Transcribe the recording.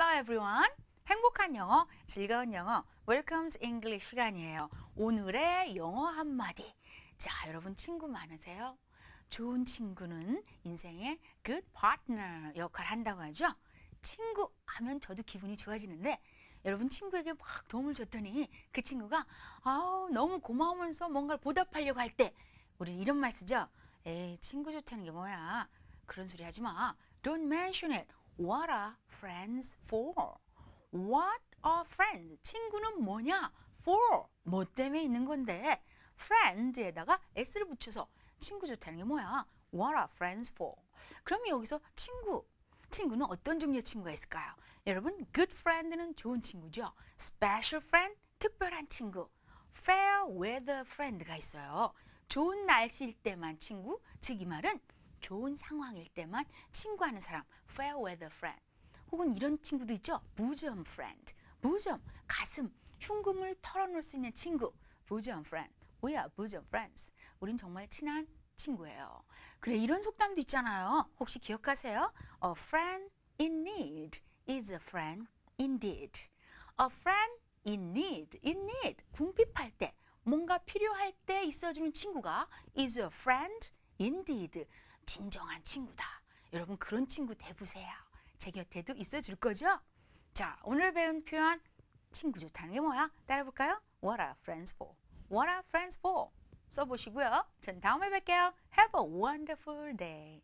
Hello everyone. 행복한 영어, 즐거운 영어, w e l c o m e to English 시간이에요. 오늘의 영어 한마디. 자, 여러분 친구 많으세요? 좋은 친구는 인생의 good partner 역할을 한다고 하죠. 친구 하면 저도 기분이 좋아지는데 여러분 친구에게 막 도움을 줬더니 그 친구가 아우 너무 고마우면서 뭔가를 보답하려고 할 때 우리 이런 말 쓰죠. 에이 친구 좋다는 게 뭐야. 그런 소리 하지 마. Don't mention it. What are friends for? What are friends? 친구는 뭐냐? For. 뭐 때문에 있는 건데 friend에다가 s를 붙여서 친구 좋다는 게 뭐야? What are friends for? 그러면 여기서 친구, 친구는 어떤 종류의 친구가 있을까요? 여러분, good friend는 좋은 친구죠. special friend, 특별한 친구. fair weather friend가 있어요. 좋은 날씨일 때만 친구, 즉 이 말은 좋은 상황일 때만 친구하는 사람, fair weather friend. 혹은 이런 친구도 있죠. 무점 friend. 무점, 가슴, 흉금을 털어놓을 수 있는 친구. 무점 friend. We are b o s o friends. 우린 정말 친한 친구예요. 그래, 이런 속담도 있잖아요. 혹시 기억하세요? A friend in need is a friend indeed. A friend in need, in need. 궁핍할 때, 뭔가 필요할 때 있어주는 친구가 is a friend indeed. 진정한 친구다. 여러분 그런 친구 대보세요. 제 곁에도 있어줄 거죠? 자, 오늘 배운 표현 친구 좋다는 게 뭐야? 따라볼까요 What are friends for? What are friends for? 써보시고요. 전 다음에 뵐게요. Have a wonderful day.